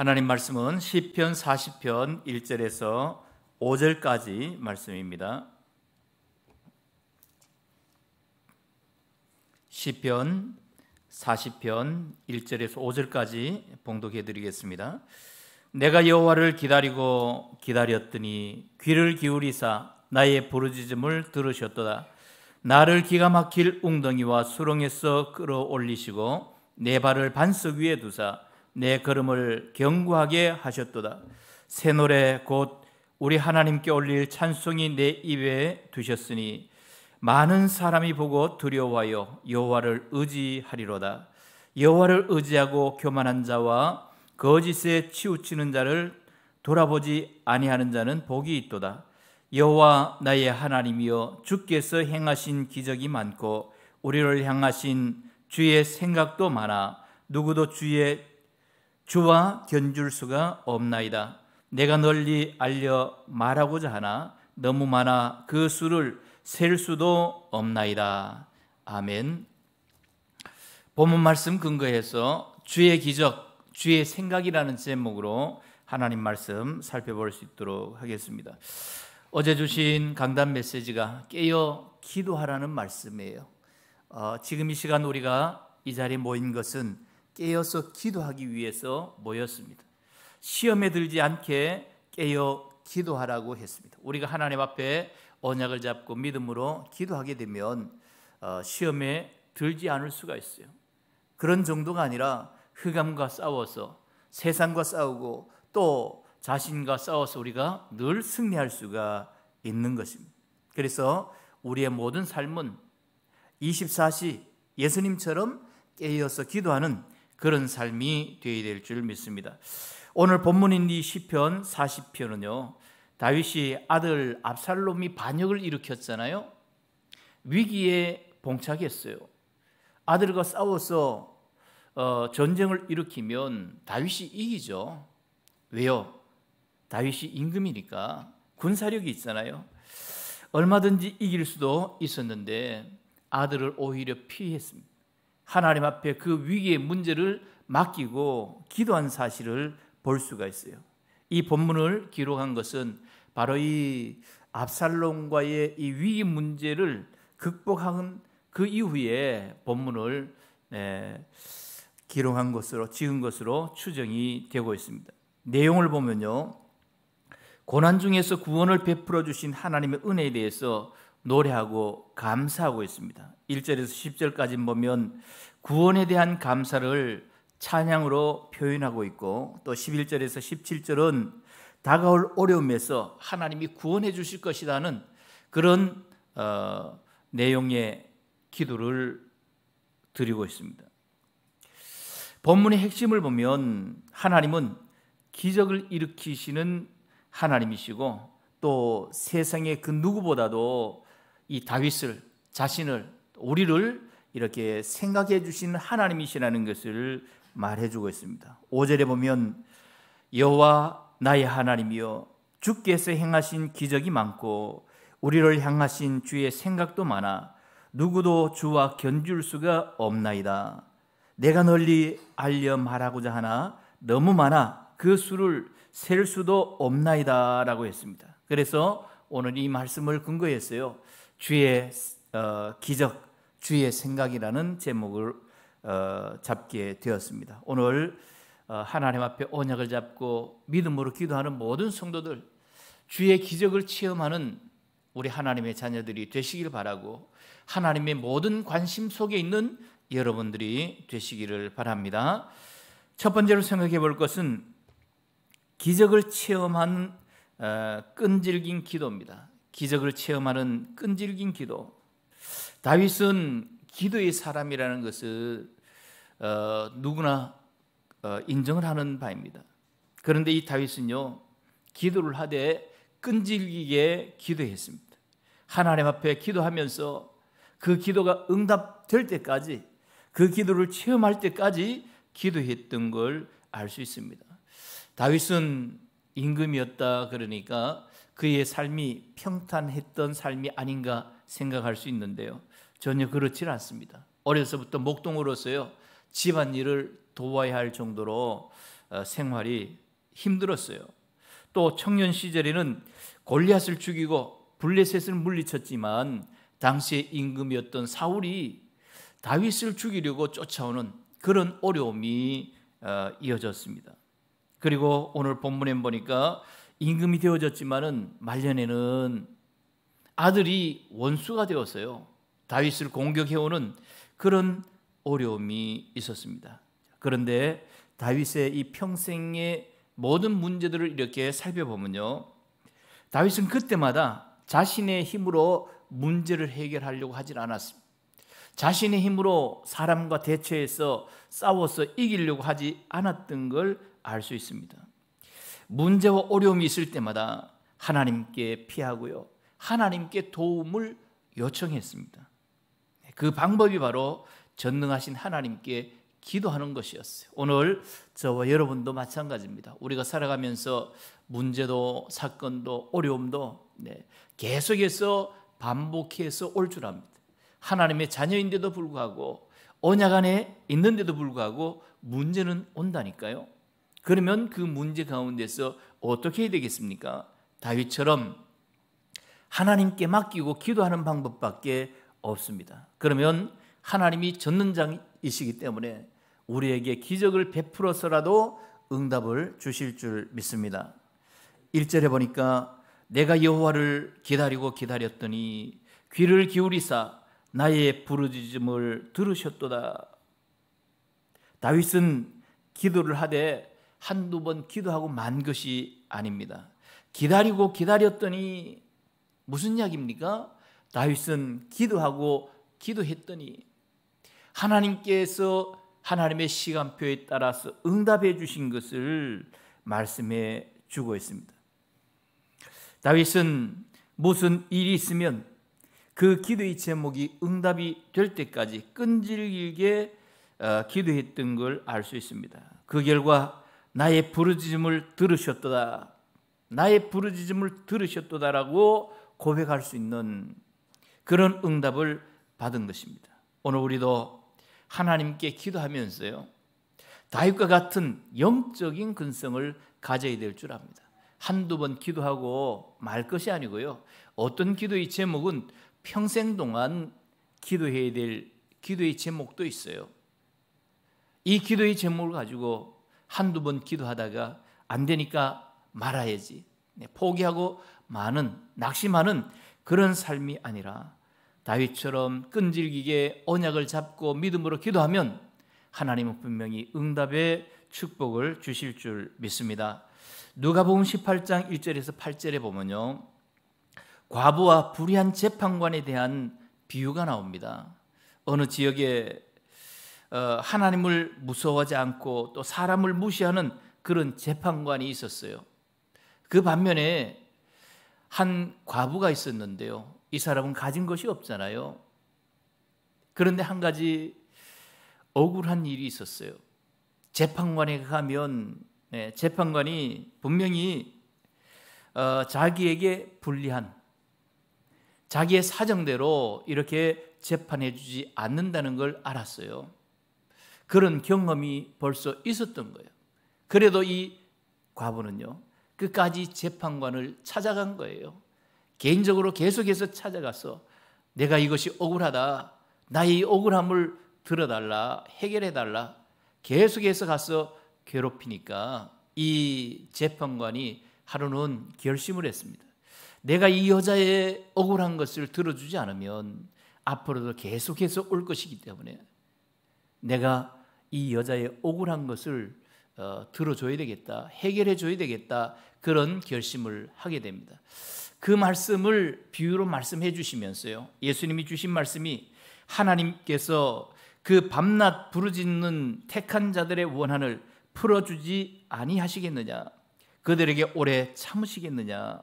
하나님 말씀은 시편 40편 1절에서 5절까지 말씀입니다. 시편 40편 1절에서 5절까지 봉독해 드리겠습니다. 내가 여호와를 기다리고 기다렸더니 귀를 기울이사 나의 부르짖음을 들으셨도다. 나를 기가 막힐 웅덩이와 수렁에서 끌어올리시고 내 발을 반석 위에 두사 내 걸음을 경고하게 하셨도다. 새 노래 곧 우리 하나님께 올릴 찬송이 내 입에 두셨으니 많은 사람이 보고 두려워하여 여호와를 의지하리로다. 여호와를 의지하고 교만한 자와 거짓에 치우치는 자를 돌아보지 아니하는 자는 복이 있도다. 여호와 나의 하나님이여 주께서 행하신 기적이 많고 우리를 향하신 주의 생각도 많아 누구도 주의 주와 견줄 수가 없나이다. 내가 널리 알려 말하고자 하나 너무 많아 그 수를 셀 수도 없나이다. 아멘. 본문 말씀 근거해서 주의 기적, 주의 생각이라는 제목으로 하나님 말씀 살펴볼 수 있도록 하겠습니다. 어제 주신 강단 메시지가 깨어 기도하라는 말씀이에요. 어, 지금 이 시간 우리가 이 자리에 모인 것은 깨어서 기도하기 위해서 모였습니다. 시험에 들지 않게 깨어 기도하라고 했습니다. 우리가 하나님 앞에 언약을 잡고 믿음으로 기도하게 되면 어, 시험에 들지 않을 수가 있어요. 그런 정도가 아니라 흑암과 싸워서 세상과 싸우고 또 자신과 싸워서 우리가 늘 승리할 수가 있는 것입니다. 그래서 우리의 모든 삶은 24시 예수님처럼 깨어서 기도하는 그런 삶이 되어야 될 줄 믿습니다. 오늘 본문인 이 시편 40편은요. 다윗이 아들 압살롬이 반역을 일으켰잖아요. 위기에 봉착했어요. 아들과 싸워서 어, 전쟁을 일으키면 다윗이 이기죠. 왜요? 다윗이 임금이니까 군사력이 있잖아요. 얼마든지 이길 수도 있었는데 아들을 오히려 피했습니다. 하나님 앞에 그 위기의 문제를 맡기고 기도한 사실을 볼 수가 있어요. 이 본문을 기록한 것은 바로 이 압살롬과의 이 위기 문제를 극복한 그 이후에 본문을 네, 기록한 것으로 지은 것으로 추정이 되고 있습니다. 내용을 보면요. 고난 중에서 구원을 베풀어 주신 하나님의 은혜에 대해서 노래하고 감사하고 있습니다. 1절에서 10절까지 보면 구원에 대한 감사를 찬양으로 표현하고 있고 또 11절에서 17절은 다가올 어려움에서 하나님이 구원해 주실 것이라는 그런 어, 내용의 기도를 드리고 있습니다. 본문의 핵심을 보면 하나님은 기적을 일으키시는 하나님이시고 또 세상의 그 누구보다도 이 다윗을 자신을 우리를 이렇게 생각해 주신 하나님이시라는 것을 말해 주고 있습니다. 5절에 보면 여호와 나의 하나님이여 주께서 행하신 기적이 많고 우리를 향하신 주의 생각도 많아 누구도 주와 견줄 수가 없나이다. 내가 널리 알려 말하고자 하나 너무 많아 그 수를 셀 수도 없나이다라고 했습니다. 그래서 오늘 이 말씀을 근거했어요. 주의 어, 기적, 주의 생각이라는 제목을 어, 잡게 되었습니다. 오늘 어, 하나님 앞에 언약을 잡고 믿음으로 기도하는 모든 성도들, 주의 기적을 체험하는 우리 하나님의 자녀들이 되시길 바라고 하나님의 모든 관심 속에 있는 여러분들이 되시기를 바랍니다. 첫 번째로 생각해 볼 것은 기적을 체험한 어, 끈질긴 기도입니다. 기적을 체험하는 끈질긴 기도. 다윗은 기도의 사람이라는 것을 어, 누구나 어, 인정을 하는 바입니다. 그런데 이 다윗은요 기도를 하되 끈질기게 기도했습니다. 하나님 앞에 기도하면서 그 기도가 응답될 때까지 그 기도를 체험할 때까지 기도했던 걸 알 수 있습니다. 다윗은 임금이었다 그러니까 그의 삶이 평탄했던 삶이 아닌가 생각할 수 있는데요. 전혀 그렇지 않습니다. 어려서부터 목동으로서요. 집안일을 도와야 할 정도로 어, 생활이 힘들었어요. 또 청년 시절에는 골리앗을 죽이고 블레셋을 물리쳤지만 당시의 임금이었던 사울이 다윗을 죽이려고 쫓아오는 그런 어려움이 어, 이어졌습니다. 그리고 오늘 본문에 보니까 임금이 되어졌지만은 말년에는 아들이 원수가 되었어요. 다윗을 공격해오는 그런 어려움이 있었습니다. 그런데 다윗의 이 평생의 모든 문제들을 이렇게 살펴보면요. 다윗은 그때마다 자신의 힘으로 문제를 해결하려고 하질 않았습니다. 자신의 힘으로 사람과 대처해서 싸워서 이기려고 하지 않았던 걸 알 수 있습니다. 문제와 어려움이 있을 때마다 하나님께 피하고요. 하나님께 도움을 요청했습니다. 그 방법이 바로 전능하신 하나님께 기도하는 것이었어요. 오늘 저와 여러분도 마찬가지입니다. 우리가 살아가면서 문제도 사건도 어려움도 네, 계속해서 반복해서 올 줄 압니다. 하나님의 자녀인데도 불구하고 언약 안에 있는데도 불구하고 문제는 온다니까요. 그러면 그 문제 가운데서 어떻게 해야 되겠습니까? 다윗처럼 하나님께 맡기고 기도하는 방법밖에 없습니다. 그러면 하나님이 전능장이시기 때문에 우리에게 기적을 베풀어서라도 응답을 주실 줄 믿습니다. 1절에 보니까 내가 여호와를 기다리고 기다렸더니 귀를 기울이사 나의 부르짖음을 들으셨도다. 다윗은 기도를 하되 한두 번 기도하고 만 것이 아닙니다. 기다리고 기다렸더니 무슨 약입니까? 다윗은 기도하고 기도했더니 하나님께서 하나님의 시간표에 따라서 응답해 주신 것을 말씀해 주고 있습니다. 다윗은 무슨 일이 있으면 그 기도의 제목이 응답이 될 때까지 끈질기게 어, 기도했던 걸 알 수 있습니다. 그 결과 나의 부르짖음을 들으셨도다. 나의 부르짖음을 들으셨도다라고 고백할 수 있는 그런 응답을 받은 것입니다. 오늘 우리도 하나님께 기도하면서요. 다윗과 같은 영적인 근성을 가져야 될 줄 압니다. 한두 번 기도하고 말 것이 아니고요. 어떤 기도의 제목은 평생 동안 기도해야 될 기도의 제목도 있어요. 이 기도의 제목을 가지고 한두 번 기도하다가 안 되니까 말아야지. 네, 포기하고 많은 낙심하는 그런 삶이 아니라 다윗처럼 끈질기게 언약을 잡고 믿음으로 기도하면 하나님은 분명히 응답의 축복을 주실 줄 믿습니다. 누가복음 18장 1절에서 8절에 보면요. 과부와 불의한 재판관에 대한 비유가 나옵니다. 어느 지역에 어, 하나님을 무서워하지 않고 또 사람을 무시하는 그런 재판관이 있었어요. 그 반면에 한 과부가 있었는데요. 이 사람은 가진 것이 없잖아요. 그런데 한 가지 억울한 일이 있었어요. 재판관에 가면 네, 재판관이 분명히 어, 자기에게 불리한 자기의 사정대로 이렇게 재판해 주지 않는다는 걸 알았어요. 그런 경험이 벌써 있었던 거예요. 그래도 이 과부는요, 끝까지 재판관을 찾아간 거예요. 개인적으로 계속해서 찾아가서 내가 이것이 억울하다. 나의 억울함을 들어달라. 해결해달라. 계속해서 가서 괴롭히니까 이 재판관이 하루는 결심을 했습니다. 내가 이 여자의 억울한 것을 들어주지 않으면 앞으로도 계속해서 올 것이기 때문에 내가 이 여자의 억울한 것을 어, 들어줘야 되겠다, 해결해 줘야 되겠다 그런 결심을 하게 됩니다. 그 말씀을 비유로 말씀해 주시면서요. 예수님이 주신 말씀이 하나님께서 그 밤낮 부르짖는 택한 자들의 원한을 풀어주지 아니하시겠느냐? 그들에게 오래 참으시겠느냐?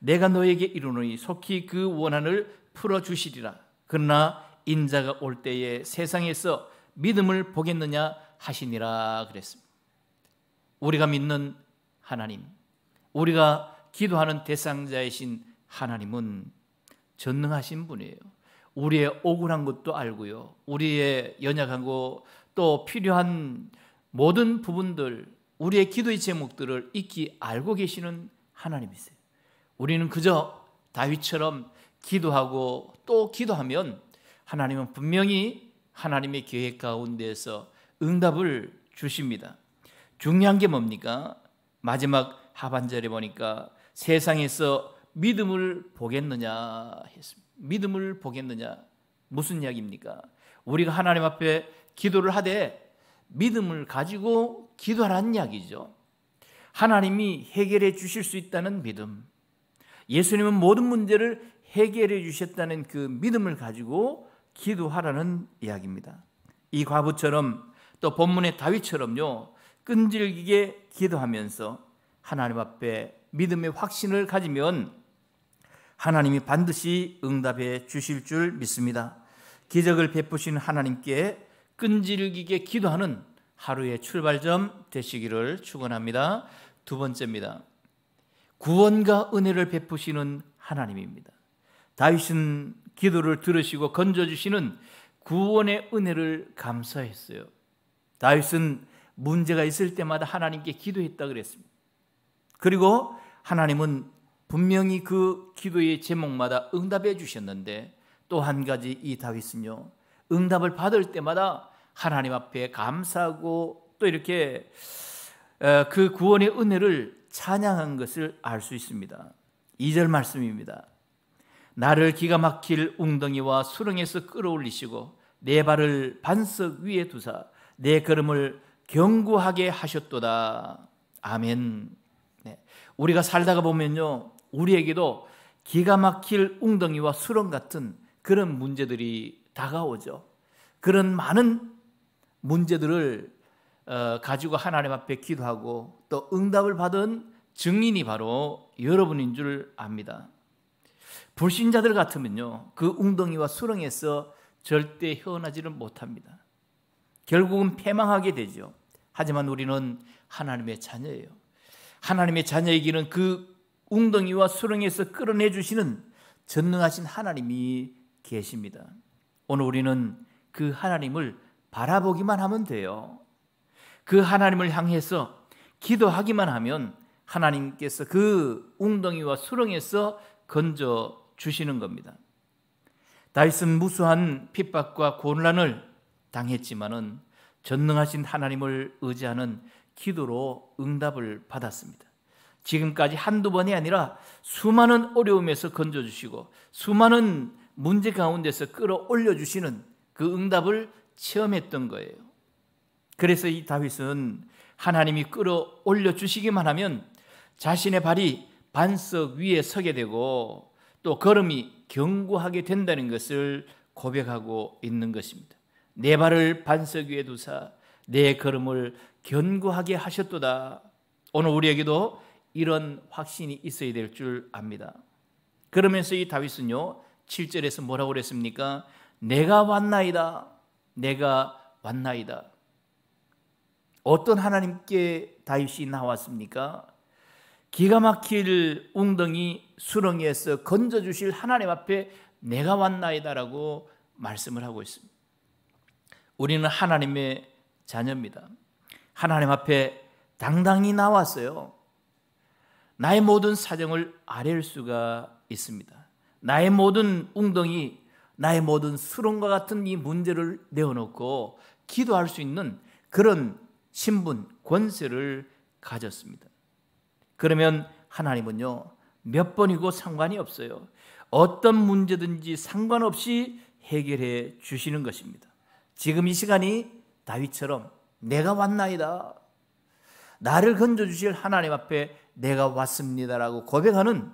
내가 너에게 이르노니 속히 그 원한을 풀어주시리라. 그러나 인자가 올 때에 세상에서 믿음을 보겠느냐 하시니라 그랬습니다. 우리가 믿는 하나님, 우리가 기도하는 대상자이신 하나님은 전능하신 분이에요. 우리의 억울한 것도 알고요. 우리의 연약하고 또 필요한 모든 부분들, 우리의 기도의 제목들을 익히 알고 계시는 하나님이세요. 우리는 그저 다윗처럼 기도하고 또 기도하면 하나님은 분명히 하나님의 계획 가운데서 응답을 주십니다. 중요한 게 뭡니까? 마지막 하반절에 보니까 세상에서 믿음을 보겠느냐 했습니다. 믿음을 보겠느냐 무슨 이야기입니까? 우리가 하나님 앞에 기도를 하되 믿음을 가지고 기도하라는 이야기죠. 하나님이 해결해 주실 수 있다는 믿음. 예수님은 모든 문제를 해결해 주셨다는 그 믿음을 가지고 기도하라는 이야기입니다. 이 과부처럼 또 본문의 다윗처럼요. 끈질기게 기도하면서 하나님 앞에 믿음의 확신을 가지면 하나님이 반드시 응답해 주실 줄 믿습니다. 기적을 베푸신 하나님께 끈질기게 기도하는 하루의 출발점 되시기를 축원합니다. 두 번째입니다. 구원과 은혜를 베푸시는 하나님입니다. 다윗은 기도를 들으시고 건져주시는 구원의 은혜를 감사했어요. 다윗은 문제가 있을 때마다 하나님께 기도했다 그랬습니다. 그리고 하나님은 분명히 그 기도의 제목마다 응답해 주셨는데 또 한 가지 이 다윗은요. 응답을 받을 때마다 하나님 앞에 감사하고 또 이렇게 그 구원의 은혜를 찬양한 것을 알 수 있습니다. 2절 말씀입니다. 나를 기가 막힐 웅덩이와 수렁에서 끌어올리시고 내 발을 반석 위에 두사 내 걸음을 견고하게 하셨도다. 아멘. 네. 우리가 살다가 보면요. 우리에게도 기가 막힐 웅덩이와 수렁 같은 그런 문제들이 다가오죠. 그런 많은 문제들을 어, 가지고 하나님 앞에 기도하고 또 응답을 받은 증인이 바로 여러분인 줄 압니다. 불신자들 같으면요. 그 웅덩이와 수렁에서 절대 헤어나지를 못합니다. 결국은 패망하게 되죠. 하지만 우리는 하나님의 자녀예요. 하나님의 자녀이기는 그 웅덩이와 수렁에서 끌어내 주시는 전능하신 하나님이 계십니다. 오늘 우리는 그 하나님을 바라보기만 하면 돼요. 그 하나님을 향해서 기도하기만 하면 하나님께서 그 웅덩이와 수렁에서 건져 주시는 겁니다. 다윗은 무수한 핍박과 곤란을 당했지만은 전능하신 하나님을 의지하는 기도로 응답을 받았습니다. 지금까지 한두 번이 아니라 수많은 어려움에서 건져주시고 수많은 문제 가운데서 끌어올려 주시는 그 응답을 체험했던 거예요. 그래서 이 다윗은 하나님이 끌어올려 주시기만 하면 자신의 발이 반석 위에 서게 되고 또 걸음이 견고하게 된다는 것을 고백하고 있는 것입니다. 내 발을 반석 위에 두사 내 걸음을 견고하게 하셨도다. 오늘 우리에게도 이런 확신이 있어야 될 줄 압니다. 그러면서 이 다윗은요. 7절에서 뭐라고 그랬습니까? 내가 왔나이다. 내가 왔나이다. 어떤 하나님께 다윗이 나왔습니까? 기가 막힐 웅덩이 수렁에서 건져주실 하나님 앞에 내가 왔나이다라고 말씀을 하고 있습니다. 우리는 하나님의 자녀입니다. 하나님 앞에 당당히 나왔어요. 나의 모든 사정을 아뢰 수가 있습니다. 나의 모든 웅덩이, 나의 모든 수렁과 같은 이 문제를 내어놓고 기도할 수 있는 그런 신분, 권세를 가졌습니다. 그러면 하나님은요, 몇 번이고 상관이 없어요. 어떤 문제든지 상관없이 해결해 주시는 것입니다. 지금 이 시간이 다윗처럼 내가 왔나이다. 나를 건져 주실 하나님 앞에 내가 왔습니다라고 고백하는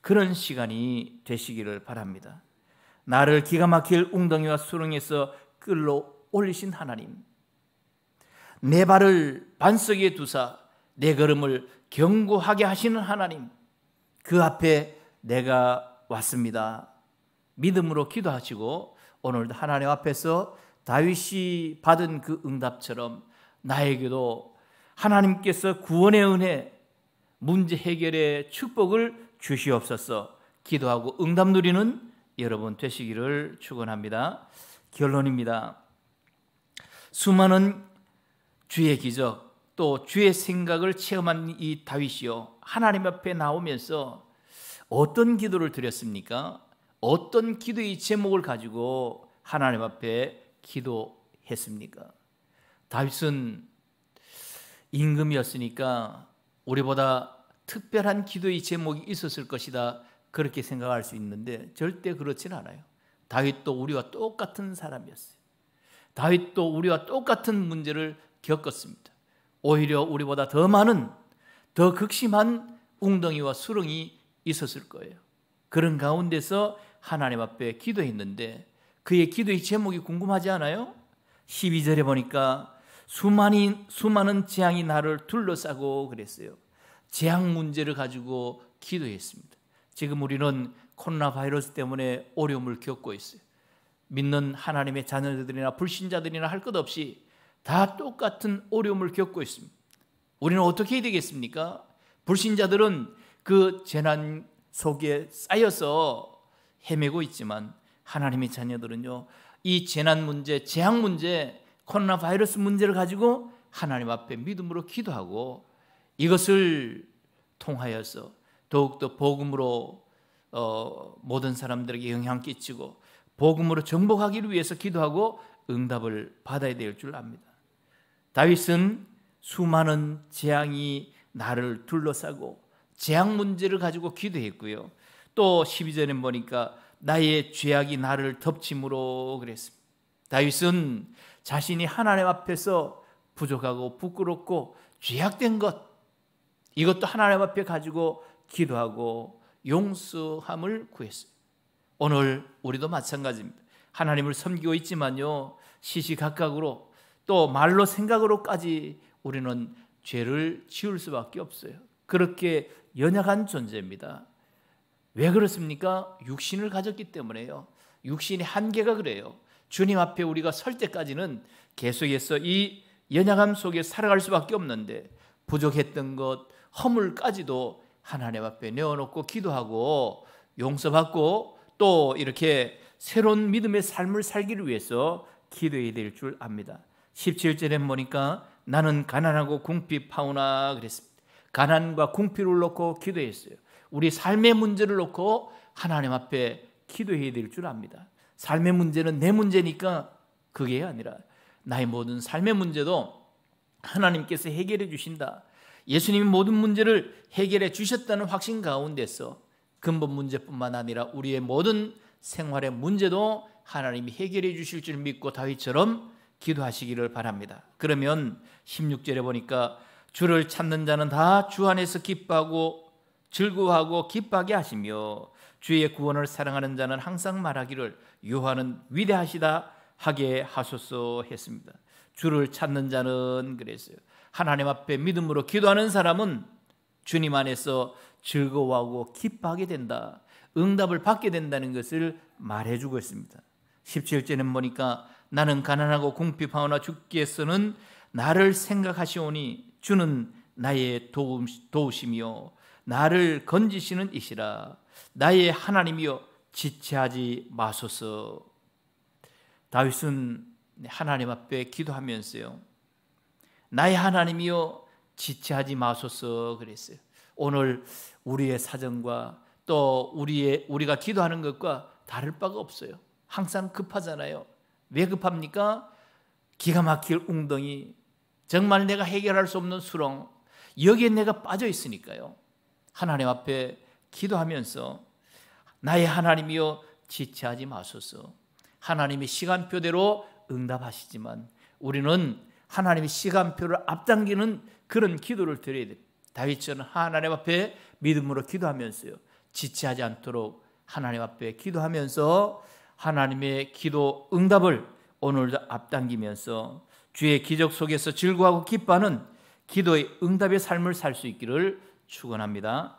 그런 시간이 되시기를 바랍니다. 나를 기가 막힐 웅덩이와 수렁에서 끌로 올리신 하나님. 내 발을 반석 에 두사 내 걸음을 경고하게 하시는 하나님 그 앞에 내가 왔습니다. 믿음으로 기도하시고 오늘도 하나님 앞에서 다윗이 받은 그 응답처럼 나에게도 하나님께서 구원의 은혜, 문제 해결의 축복을 주시옵소서 기도하고 응답 누리는 여러분 되시기를 축원합니다. 결론입니다. 수많은 주의 기적, 또 주의 생각을 체험한 이 다윗이요 하나님 앞에 나오면서 어떤 기도를 드렸습니까? 어떤 기도의 제목을 가지고 하나님 앞에 기도했습니까? 다윗은 임금이었으니까 우리보다 특별한 기도의 제목이 있었을 것이다 그렇게 생각할 수 있는데 절대 그렇진 않아요. 다윗도 우리와 똑같은 사람이었어요. 다윗도 우리와 똑같은 문제를 겪었습니다. 오히려 우리보다 더 많은 더 극심한 웅덩이와 수렁이 있었을 거예요. 그런 가운데서 하나님 앞에 기도했는데 그의 기도의 제목이 궁금하지 않아요? 12절에 보니까 수많이, 수많은 재앙이 나를 둘러싸고 그랬어요. 재앙 문제를 가지고 기도했습니다. 지금 우리는 코로나 바이러스 때문에 어려움을 겪고 있어요. 믿는 하나님의 자녀들이나 불신자들이나 할 것 없이 다 똑같은 어려움을 겪고 있습니다. 우리는 어떻게 해야 되겠습니까? 불신자들은 그 재난 속에 쌓여서 헤매고 있지만 하나님의 자녀들은요. 이 재난 문제, 재앙 문제, 코로나 바이러스 문제를 가지고 하나님 앞에 믿음으로 기도하고 이것을 통하여서 더욱더 복음으로 어, 모든 사람들에게 영향 끼치고 복음으로 정복하기를 위해서 기도하고 응답을 받아야 될 줄 압니다. 다윗은 수많은 재앙이 나를 둘러싸고 재앙 문제를 가지고 기도했고요. 또 12절에 보니까 나의 죄악이 나를 덮침으로 그랬습니다. 다윗은 자신이 하나님 앞에서 부족하고 부끄럽고 죄악된 것 이것도 하나님 앞에 가지고 기도하고 용서함을 구했어요. 오늘 우리도 마찬가지입니다. 하나님을 섬기고 있지만요. 시시각각으로 또 말로 생각으로까지 우리는 죄를 지을 수밖에 없어요. 그렇게 연약한 존재입니다. 왜 그렇습니까? 육신을 가졌기 때문에요. 육신의 한계가 그래요. 주님 앞에 우리가 설 때까지는 계속해서 이 연약함 속에 살아갈 수밖에 없는데 부족했던 것, 허물까지도 하나님 앞에 내어놓고 기도하고 용서받고 또 이렇게 새로운 믿음의 삶을 살기를 위해서 기도해야 될 줄 압니다. 17절에 보니까 나는 가난하고 궁핍 하오나 그랬습니다. 가난과 궁핍을 놓고 기도했어요. 우리 삶의 문제를 놓고 하나님 앞에 기도해야 될 줄 압니다. 삶의 문제는 내 문제니까 그게 아니라 나의 모든 삶의 문제도 하나님께서 해결해 주신다. 예수님이 모든 문제를 해결해 주셨다는 확신 가운데서 근본 문제뿐만 아니라 우리의 모든 생활의 문제도 하나님이 해결해 주실 줄 믿고 다윗처럼 기도하시기를 바랍니다. 그러면 16절에 보니까 주를 찾는 자는 다 주 안에서 기뻐하고 즐거워하고 기뻐하게 하시며 주의 구원을 사랑하는 자는 항상 말하기를 요한은 위대하시다 하게 하소서 했습니다. 주를 찾는 자는 그랬어요. 하나님 앞에 믿음으로 기도하는 사람은 주님 안에서 즐거워하고 기뻐하게 된다. 응답을 받게 된다는 것을 말해주고 있습니다. 1 7절에 보니까 나는 가난하고 궁핍하오나 주께서는 나를 생각하시오니 주는 나의 도움, 도우심이요 나를 건지시는 이시라 나의 하나님이여 지체하지 마소서 다윗은 하나님 앞에 기도하면서요 나의 하나님이여 지체하지 마소서 그랬어요 오늘 우리의 사정과 또 우리의 우리가 기도하는 것과 다를 바가 없어요 항상 급하잖아요 왜 급합니까? 기가 막힐 웅덩이, 정말 내가 해결할 수 없는 수렁, 여기에 내가 빠져 있으니까요. 하나님 앞에 기도하면서 나의 하나님이여 지체하지 마소서. 하나님의 시간표대로 응답하시지만 우리는 하나님의 시간표를 앞당기는 그런 기도를 드려야 됩 다윗처럼 하나님 앞에 믿음으로 기도하면서요. 지체하지 않도록 하나님 앞에 기도하면서 하나님의 기도 응답을 오늘도 앞당기면서 주의 기적 속에서 즐거워하고 기뻐하는 기도의 응답의 삶을 살 수 있기를 축원합니다.